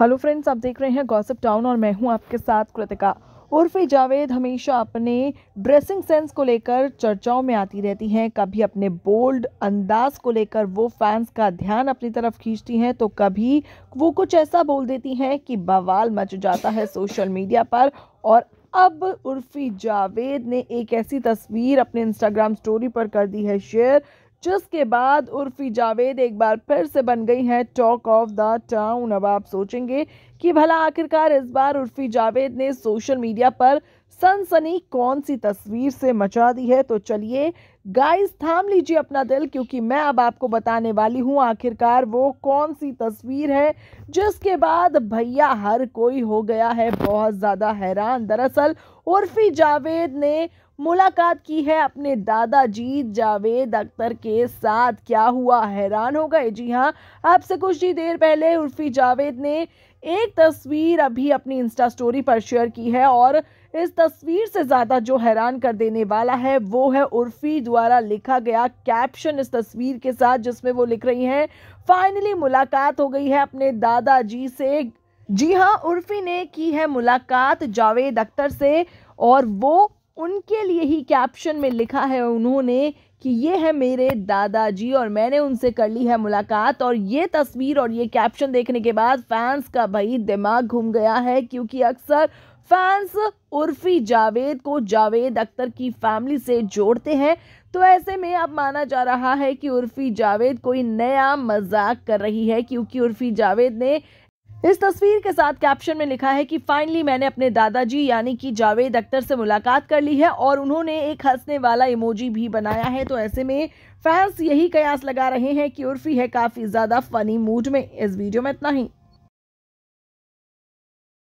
hello friends आप देख रहे हैं गॉसिप टाउन और मैं हूं आपके साथ कृतिका उर्फी जावेद हमेशा अपने ड्रेसिंग सेंस को लेकर चर्चाओं में आती रहती हैं कभी अपने बोल्ड अंदाज को लेकर वो फैंस का ध्यान अपनी तरफ खींचती हैं तो कभी वो कुछ ऐसा बोल देती हैं कि बवाल मच जाता है सोशल मीडिया पर और अब उर्फी जावेद ने एक ऐसी तस्वीर अपने इंस्टाग्राम स्टोरी पर कर दी है शेयर जिसके बाद उर्फी जावेद एक बार फिर से बन गई हैं टॉक ऑफ द टाउन अब आप सोचेंगे कि भला आखिरकार इस बार उर्फी जावेद ने सोशल मीडिया पर सनसनी कौन सी तस्वीर से मचा दी है तो चलिए गाइस थाम लीजिए अपना दिल क्योंकि मैं अब आपको बताने वाली हूँ आखिरकार वो कौन सी तस्वीर है जिसके बाद भैया हर कोई हो गया है बहुत ज़्यादा हैरान दरअसल उर्फी जावेद ने मुलाकात की है अपने दादाजी जावेद अख्तर के साथ क्या हुआ हैरान हो गए जी हाँ आपसे कुछ ही देर पहले उर्फी जावेद ने एक तस्वीर अभी अपनी इंस्टा स्टोरी पर शेयर की है और इस तस्वीर से ज़्यादा जो हैरान कर देने वाला है वो है उर्फी द्वारा लिखा गया कैप्शन इस तस्वीर के साथ जिसमें वो लिख रही हैं फाइनली मुलाकात हो गई है अपने दादाजी से जी हाँ उर्फी ने की है मुलाकात जावेद अख्तर से और वो उनके लिए ही कैप्शन में लिखा है उन्होंने कि ये है मेरे दादाजी और मैंने उनसे कर ली है मुलाकात और ये तस्वीर और ये कैप्शन देखने के बाद फैंस का भाई दिमाग घूम गया है क्योंकि अक्सर फैंस उर्फी जावेद को जावेद अख्तर की फैमिली से जोड़ते हैं तो ऐसे में अब माना जा रहा है कि उर्फी जावेद कोई नया मजाक कर रही है क्योंकि उर्फी जावेद ने इस तस्वीर के साथ कैप्शन में लिखा है कि फाइनली मैंने अपने दादाजी यानी कि जावेद अख्तर से मुलाकात कर ली है और उन्होंने एक हंसने वाला इमोजी भी बनाया है तो ऐसे में फैंस यही कयास लगा रहे हैं कि उर्फी है काफ़ी ज़्यादा फनी मूड में इस वीडियो में इतना ही